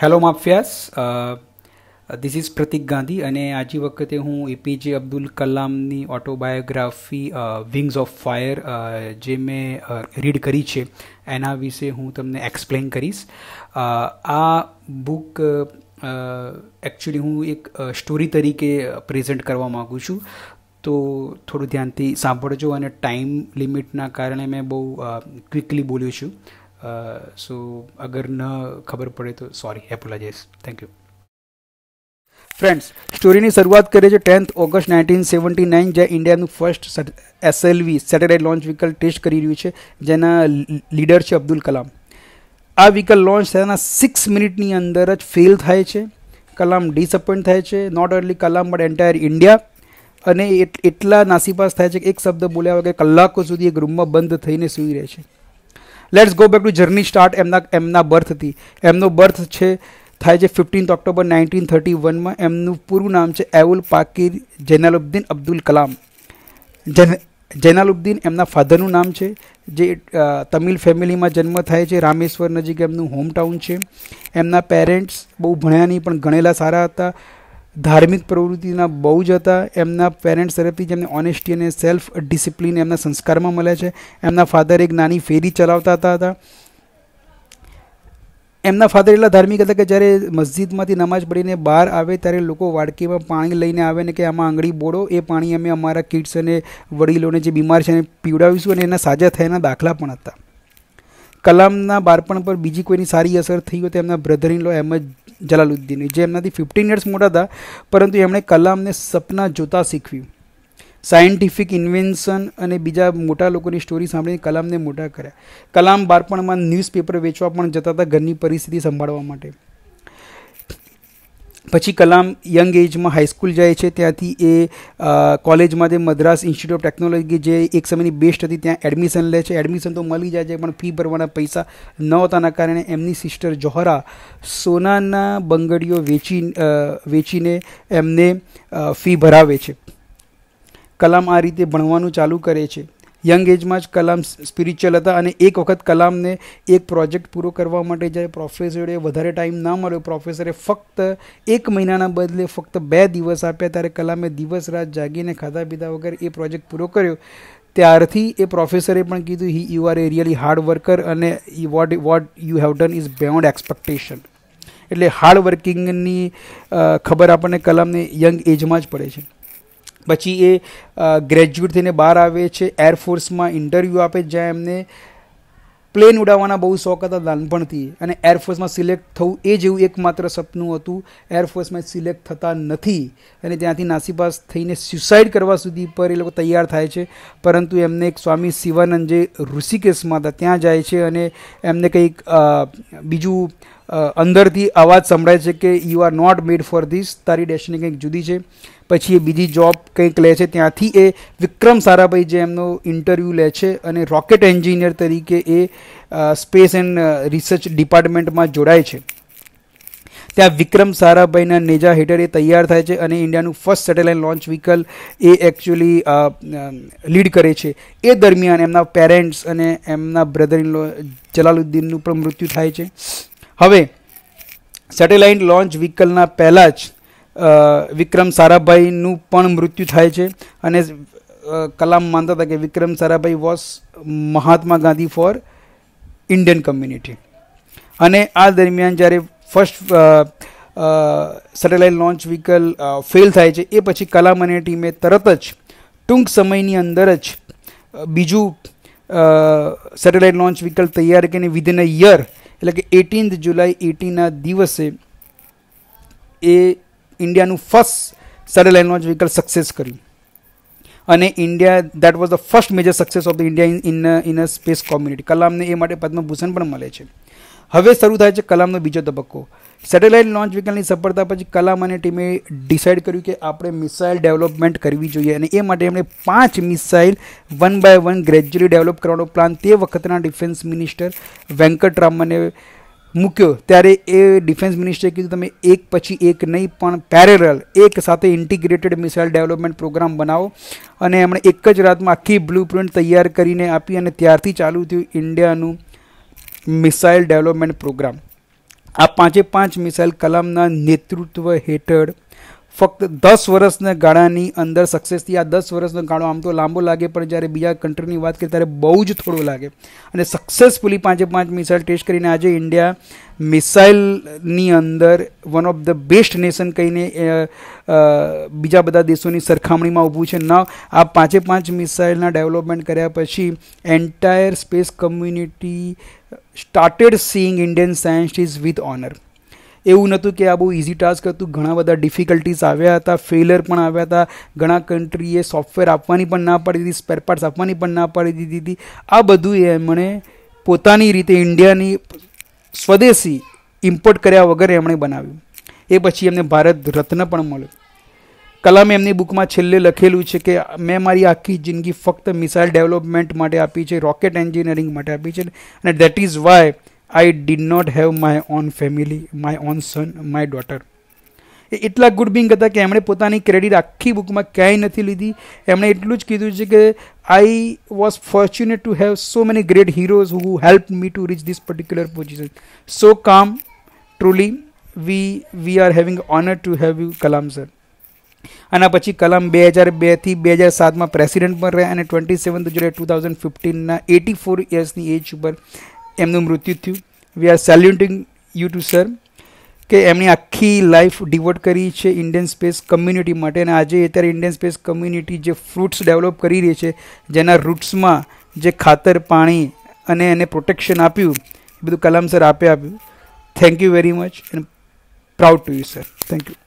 Hello mafias this is Pratik Gandhi અને આજી વખતે હું એપીજે અબ્દુલ કલામની ઓટોબાયોગ્રાફી વિંગ્સ ઓફ ફાયર જે મેં રીડ uh, કરી છે એના વિશે હું તમને એક્સપ્લેન કરીશ uh, આ બુક એકચ્યુઅલી uh, હું એક સ્ટોરી તરીકે પ્રેઝન્ટ કરવા માગું છું તો થોડું ધ્યાનથી સાંભળજો અને ટાઈમ લિમિટના કારણે મેં બહુ ક્વિકલી બોલ્યું છું સો અગર ન ખબર પડે તો sorry apologise thank you friends સ્ટોરીની શરૂઆત કરીએ છીએ tenth August nineteen seventy nine જ્યાં ઇન્ડિયાનું first SLV satellite launch vehicle test કરી રહ્યું છે જેના લીડર છે અબ્દુલ કલામ આ વ્હીકલ લોન્ચ થયાના સિક્સ મિનિટની અંદર જ ફેલ થાય છે કલામ ડિસઅપોઇન્ટ થાય છે not only Kalam but entire India અને એટલા નાસીપાસ થાય છે કે એક શબ્દ બોલ્યા વગર કલાકો સુધી એક રૂમમાં બંધ થઈને સૂઈ રહે છે let's go back to journey start એમના એમના બર્થથી એમનો બર્થ છે થાય છે ફિફ્ટીન્થ ઓક્ટોબર નાઇન્ટીન થર્ટી વનમાં એમનું પૂરું નામ છે એવુલ પાકીર જૈનાલુદ્દીન અબ્દુલ કલામ જૈન જૈનાલુદ્દીન એમના ફાધરનું નામ છે જે તમિલ ફેમિલીમાં જન્મ થાય છે રામેશ્વર નજીક એમનું હોમ ટાઉન છે એમના પેરેન્ટ્સ બહુ ભણ્યા નહીં પણ ગણેલા સારા હતા ધાર્મિક પ્રવૃત્તિના બહુ જ હતા એમના પેરેન્ટ્સ તરફથી જેમને ઓનેસ્ટી અને સેલ્ફ ડિસિપ્લિન એમના સંસ્કારમાં મળે છે એમના ફાધર એક નાની ફેરી ચલાવતા હતા હતા એમના ફાધર એટલા ધાર્મિક હતા કે જ્યારે મસ્જિદમાંથી નમાઝ પડીને બહાર આવે ત્યારે લોકો વાડકીમાં પાણી લઈને આવે ને કે આમાં આંગળી બોળો એ પાણી અમે અમારા કિડ્સ અને વડીલોને જે બીમાર છે એને પીવડાવીશું અને એના સાજા થયાના દાખલા પણ હતા કલામના બાળપણ પર બીજી કોઈની સારી અસર થઈ હોય તો એમના બ્રધર ઇન લો જ જલાલુદ્દીન જે એમનાથી ફિફ્ટીન યર્સ મોટા હતા પરંતુ એમણે કલામને સપના જોતા શીખવ્યું સાયન્ટિફિક ઇન્વેન્શન અને બીજા મોટા લોકોની સ્ટોરી સાંભળીને કલામને મોટા કર્યા કલામ બાળપણમાં ન્યૂઝપેપર વેચવા પણ જતા હતા ઘરની પરિસ્થિતિ સંભાળવા માટે પછી કલામ યંગ એજમાં હાઈસ્કૂલ જાય છે ત્યાંથી એ કોલેજમાં જે મદ્રાસ ઇન્સ્ટિટ્યૂટ ઓફ ટેકનોલોજી જે એક સમયની બેસ્ટ હતી ત્યાં એડમિશન લે છે એડમિશન તો મળી જાય છે પણ ફી ભરવાના પૈસા ન હોતાના કારણે એમની સિસ્ટર જોહરા સોનાના બંગડીઓ વેચી વેચીને એમને ફી ભરાવે છે કલામ આ રીતે ભણવાનું ચાલુ કરે છે યંગ એજમાં જ કલામ સ્પિરિચ્યુઅલ હતા અને એક વખત કલામને એક પ્રોજેક્ટ પૂરો કરવા માટે જ્યારે પ્રોફેસરે વધારે ટાઈમ ના મળ્યો પ્રોફેસરે ફક્ત એક મહિનાના બદલે ફક્ત બે દિવસ આપ્યા ત્યારે કલામે દિવસ રાત જાગીને ખાધા પીધા વગર એ પ્રોજેક્ટ પૂરો કર્યો ત્યારથી એ પ્રોફેસરે પણ કીધું he you are a really hard worker અને ઈ what what you have done is beyond expectation એટલે હાર્ડ વર્કિંગની ખબર આપણને કલામને યંગ એજમાં જ પડે છે પછી એ ગ્રેજ્યુએટ થઈને બહાર આવે છે એરફોર્સમાં ઇન્ટરવ્યૂ આપે જ્યાં એમને પ્લેન ઉડાવવાના બહુ શોખ હતા નાનપણથી અને એરફોર્સમાં સિલેક્ટ થવું એ જેવું એકમાત્ર સપનું હતું એરફોર્સમાં સિલેક્ટ થતા નથી અને ત્યાંથી નાસીપાસ થઈને સ્યુસાઇડ કરવા સુધી પર એ લોકો તૈયાર થાય છે પરંતુ એમને એક સ્વામી શિવાનંદ જે ઋષિકેશમાં હતા ત્યાં જાય છે અને એમને કંઈક બીજું અંદરથી અવાજ સંભળાય છે કે you are not made for this તારી ડેસ્ટિની કંઈક જુદી છે પછી એ બીજી જોબ કંઈક લે છે ત્યાંથી એ વિક્રમ સારાભાઈ જે એમનો ઇન્ટરવ્યૂ લે છે અને રોકેટ એન્જિનિયર તરીકે એ સ્પેસ એન્ડ રિસર્ચ ડિપાર્ટમેન્ટમાં જોડાય છે ત્યાં વિક્રમ સારાભાઈના નેજા હેઠળ એ તૈયાર થાય છે અને ઇન્ડિયાનું ફર્સ્ટ સેટેલાઇટ લોન્ચ વ્હીકલ એ એકચ્યુઅલી લીડ કરે છે એ દરમિયાન એમના પેરેન્ટ્સ અને એમના બ્રધર ઇન લો જલાલુદ્દીનનું પણ મૃત્યુ થાય છે હવે સેટેલાઇટ લોન્ચ વ્હીકલના પહેલાં જ વિક્રમ સારાભાઈનું પણ મૃત્યુ થાય છે અને કલામ માનતા હતા કે Vikram Sarabhai was Mahatma Gandhi for Indian community અને આ દરમિયાન જ્યારે first satellite launch vehicle fail થાય છે એ પછી કલામ અને ટીમે તરત જ ટૂંક સમયની અંદર જ બીજું સેટેલાઇટ લોન્ચ વ્હીકલ તૈયાર કરીને વિધિન અ યર એટલે કે એટીન્થ જુલાઈ એટીના દિવસે એ ઇન્ડિયાનું first satellite launch vehicle success કર્યું અને India that was the first major success of the India in in a space community કલામને એ માટે પદ્મભૂષણ પણ મળે છે હવે શરૂ થાય છે કલામનો બીજો તબક્કો સેટેલાઇટ લોન્ચ વ્હીકલની સફળતા પછી કલામ અને ટીમે ડિસાઇડ કર્યું કે આપણે મિસાઇલ ડેવલપમેન્ટ કરવી જોઈએ અને એ માટે એમણે પાંચ missile one by one gradually develop કરવાનો પ્લાન તે વખતના ડિફેન્સ મિનિસ્ટર વેંકટરામને મૂક્યો ત્યારે એ ડિફેન્સ મિનિસ્ટરે કીધું તમે એક પછી એક નહીં પણ પેરેરલ એક સાથે ઇન્ટિગ્રેટેડ મિસાઇલ ડેવલપમેન્ટ પ્રોગ્રામ બનાવો અને એમણે એક જ રાતમાં આખી બ્લુ પ્રિન્ટ તૈયાર કરીને આપી અને ત્યારથી ચાલુ થયું ઇન્ડિયાનું મિસાઇલ ડેવલપમેન્ટ પ્રોગ્રામ આ પાંચે પાંચ મિસાઇલ કલામના નેતૃત્વ હેઠળ ફક્ત દસ વર્ષના ગાળાની અંદર સક્સેસથી આ દસ વર્ષનો ગાળો આમ તો લાંબો લાગે પણ જ્યારે બીજા કન્ટ્રીની વાત કરીએ ત્યારે બહુ જ થોડો લાગે અને સક્સેસફુલી પાંચે પાંચ મિસાઇલ ટેસ્ટ કરીને આજે ઇન્ડિયા મિસાઇલની અંદર one of the best nation કહીને બીજા બધા દેશોની સરખામણીમાં ઊભું છે ન આ પાંચે પાંચ મિસાઇલના ડેવલપમેન્ટ કર્યા પછી entire space community started seeing Indian scientist with honour એવું નહોતું કે આ બહુ ઇઝી ટાસ્ક હતું ઘણા બધા ડિફિકલ્ટીસ આવ્યા હતા ફેલર પણ આવ્યા હતા ઘણા કન્ટ્રીએ સોફ્ટવેર આપવાની પણ ના પાડી દીધી સ્પેર પાર્ટ્સ આપવાની પણ ના પાડી દીધી હતી આ બધું એમણે પોતાની રીતે ઇન્ડિયાની સ્વદેશી ઇમ્પોર્ટ કર્યા વગર એમણે બનાવ્યું એ પછી એમને ભારત રત્ન પણ મળ્યો કલામે એમની બુકમાં છેલ્લે લખેલું છે કે મેં મારી આખી જિંદગી ફક્ત મિસાઇલ ડેવલપમેન્ટ માટે આપી છે રોકેટ એન્જિનિયરિંગ માટે આપી છે અને that is why I did not have my own family, my own son, my daughter. એટલા ગુડ બિંગ હતા કે એમણે પોતાની ક્રેડિટ આખી બુકમાં ક્યાંય નથી લીધી એમણે એટલું જ કીધું છે કે I was fortunate to have so many great heroes who help me to reach this particular position so કામ truly we we are having honour to have you Kalam sir આના પછી કલામ બે હજાર બેથી બે હજાર સાતમાં પ્રેસિડેન્ટ પણ રહ્યા અને twenty seventh July two thousand ફિફ્ટીનના એટી ફોર ઇયર્સની એજ ઉપર એમનું મૃત્યુ થયું we are saluting you too sir કે એમની આખી લાઈફ ડિવોટ કરી છે ઇન્ડિયન સ્પેસ કમ્યુનિટી માટે અને આજે અત્યારે ઇન્ડિયન સ્પેસ કમ્યુનિટી જે ફ્રૂટ્સ ડેવલપ કરી રહી છે જેના રૂટ્સમાં જે ખાતર પાણી અને એને પ્રોટેક્શન આપ્યું એ બધું કલામ સર આપે આપ્યું thank you very much and proud to you sir thank you